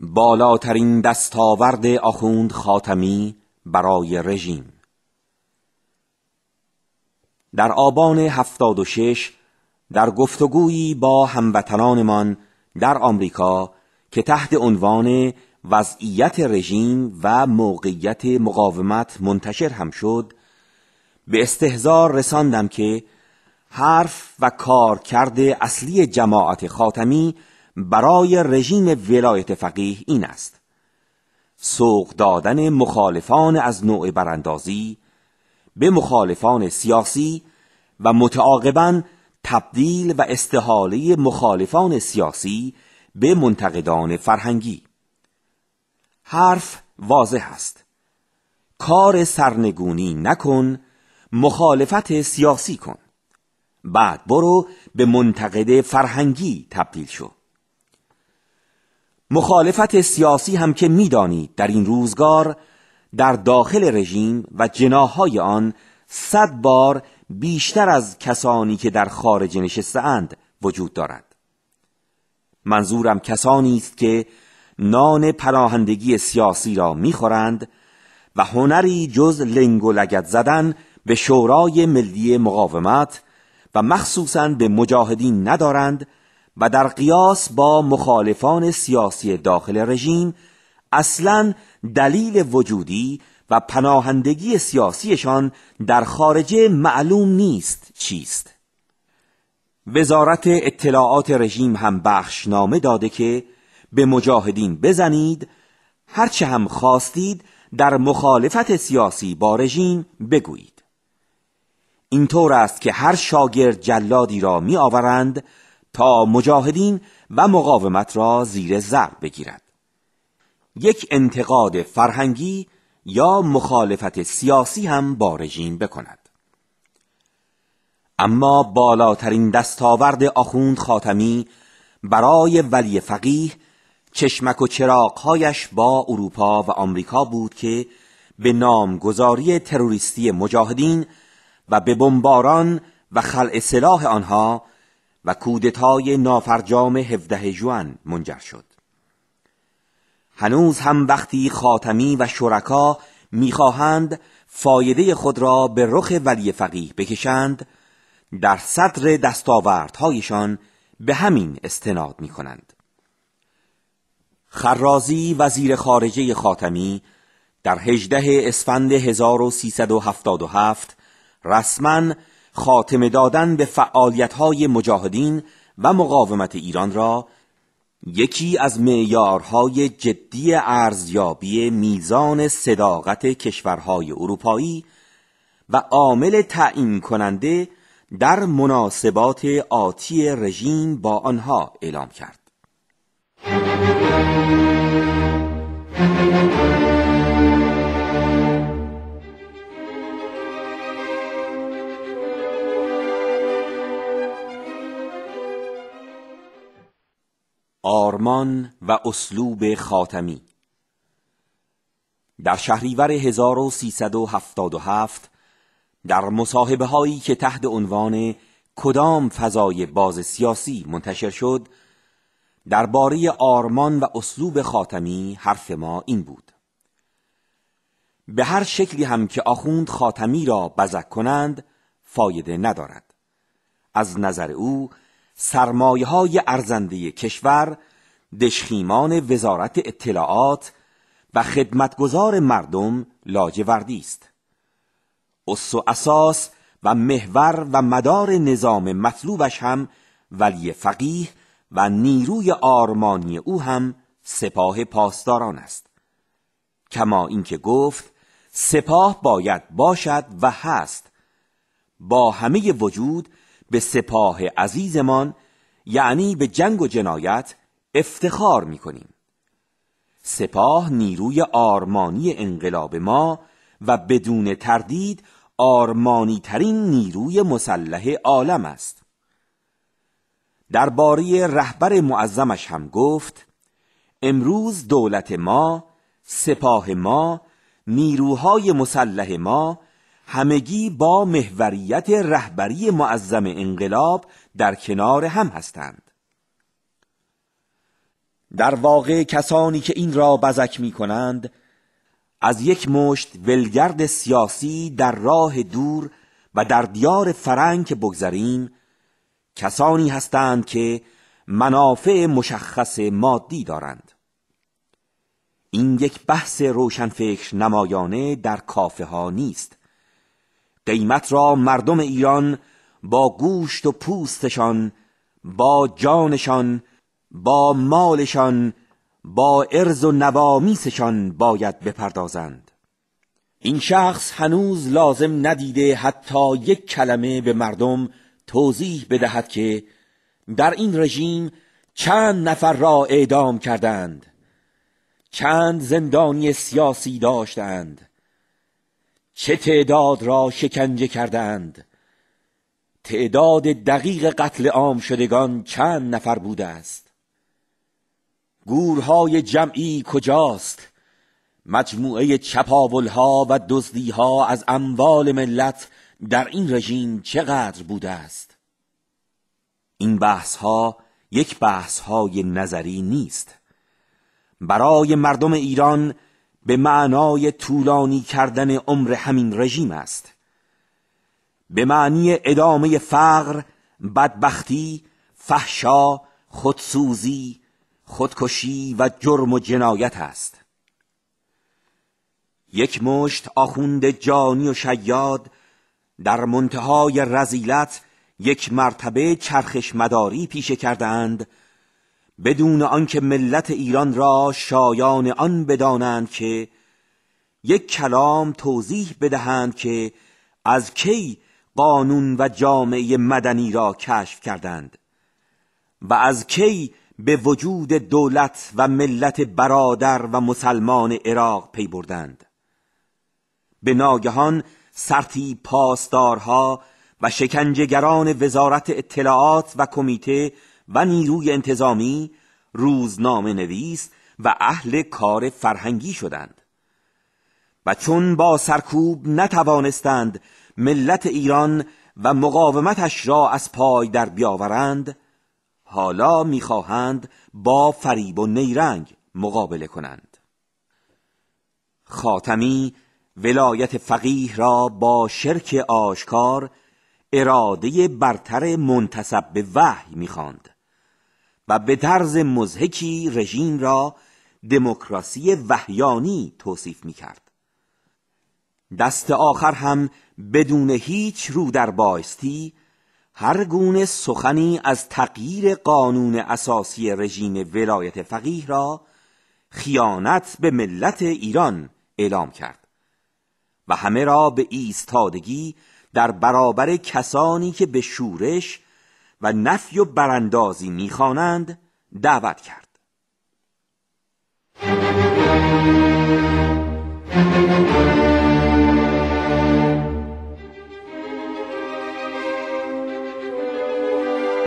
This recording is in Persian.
بالاترین دستاورد آخوند خاتمی برای رژیم در آبان 76 در گفتگویی با هموطنانمان در آمریکا که تحت عنوان وضعیت رژیم و موقعیت مقاومت منتشر هم شد به استهزار رساندم که حرف و کار کرده اصلی جماعت خاتمی برای رژیم ولایت فقیه این است سوق دادن مخالفان از نوع براندازی به مخالفان سیاسی و متعاقبا تبدیل و استحاله مخالفان سیاسی به منتقدان فرهنگی حرف واضح است کار سرنگونی نکن مخالفت سیاسی کن بعد برو به منتقد فرهنگی تبدیل شو مخالفت سیاسی هم که میدانید در این روزگار در داخل رژیم و جناهای آن صد بار بیشتر از کسانی که در خارج نشستهاند وجود دارد منظورم کسانی است که نان پناهندگی سیاسی را میخورند و هنری جز لنگ و لگت زدن به شورای ملی مقاومت و مخصوصا به مجاهدین ندارند و در قیاس با مخالفان سیاسی داخل رژیم اصلا دلیل وجودی و پناهندگی سیاسیشان در خارج معلوم نیست چیست وزارت اطلاعات رژیم هم بخشنامه داده که به مجاهدین بزنید هرچه هم خواستید در مخالفت سیاسی با رژیم بگویید اینطور است که هر شاگرد جلادی را می آورند تا مجاهدین و مقاومت را زیر زر بگیرد یک انتقاد فرهنگی یا مخالفت سیاسی هم با رژیم بکند اما بالاترین دستاورد آخوند خاتمی برای ولی فقیه چشمک و چراغهایش با اروپا و آمریکا بود که به نامگذاری تروریستی مجاهدین و به بمباران و خلع سلاح آنها و کودتای نافرجام 17 جوان منجر شد هنوز هم وقتی خاتمی و شرکا میخواهند فایده خود را به رخ ولی فقیه بکشند در صدر دستاوردهایشان به همین استناد می خرازی وزیر خارجه خاتمی در 18 اسفند 1377 رسما خاتمه دادن به های مجاهدین و مقاومت ایران را یکی از معیارهای جدی ارزیابی میزان صداقت کشورهای اروپایی و عامل تعیین کننده در مناسبات آتی رژیم با آنها اعلام کرد آرمان و اسلوب خاتمی در شهریور 1377 در مصاحبه هایی که تحت عنوان کدام فضای باز سیاسی منتشر شد درباره آرمان و اسلوب خاتمی حرف ما این بود به هر شکلی هم که آخوند خاتمی را بزک کنند فایده ندارد از نظر او سرمایه های ارزنده کشور دشخیمان وزارت اطلاعات و خدمتگزار مردم لاجوردی است اس و اساس و محور و مدار نظام مطلوبش هم ولی فقیه و نیروی آرمانی او هم سپاه پاسداران است کما اینکه گفت سپاه باید باشد و هست با همه وجود به سپاه عزیزمان یعنی به جنگ و جنایت افتخار می کنیم. سپاه نیروی آرمانی انقلاب ما و بدون تردید آرمانی ترین نیروی مسلح عالم است درباره رهبر معظمش هم گفت امروز دولت ما سپاه ما نیروهای مسلح ما همگی با محوریت رهبری معظم انقلاب در کنار هم هستند در واقع کسانی که این را بزک می کنند از یک مشت ولگرد سیاسی در راه دور و در دیار فرنگ بگذریم کسانی هستند که منافع مشخص مادی دارند این یک بحث فکر نمایانه در کافه ها نیست قیمت را مردم ایران با گوشت و پوستشان با جانشان با مالشان با ارز و نوامیسشان باید بپردازند این شخص هنوز لازم ندیده حتی یک کلمه به مردم توضیح بدهد که در این رژیم چند نفر را اعدام کردند چند زندانی سیاسی داشتند چه تعداد را شکنجه کردند تعداد دقیق قتل عام شدگان چند نفر بوده است گورهای جمعی کجاست مجموعه چپاولها و دزدیها از اموال ملت در این رژیم چقدر بوده است این بحث ها یک بحث های نظری نیست برای مردم ایران به معنای طولانی کردن عمر همین رژیم است به معنی ادامه فقر، بدبختی، فحشا، خودسوزی، خودکشی و جرم و جنایت است یک مشت آخوند جانی و شیاد در منتهای رزیلت یک مرتبه چرخش مداری پیشه کردند بدون آنکه ملت ایران را شایان آن بدانند که یک کلام توضیح بدهند که از کی قانون و جامعه مدنی را کشف کردند و از کی به وجود دولت و ملت برادر و مسلمان عراق پی بردند به ناگهان سرتی پاسدارها و شکنجهگران وزارت اطلاعات و کمیته و نیروی انتظامی روزنامه نویس و اهل کار فرهنگی شدند و چون با سرکوب نتوانستند ملت ایران و مقاومتش را از پای در بیاورند حالا میخواهند با فریب و نیرنگ مقابله کنند خاتمی ولایت فقیه را با شرک آشکار اراده برتر منتصب به وحی میخواند و به طرز مزهکی رژیم را دموکراسی وحیانی توصیف میکرد دست آخر هم بدون هیچ رو در بایستی هر گونه سخنی از تغییر قانون اساسی رژیم ولایت فقیه را خیانت به ملت ایران اعلام کرد و همه را به ایستادگی در برابر کسانی که به شورش و نفی و براندازی میخوانند دعوت کرد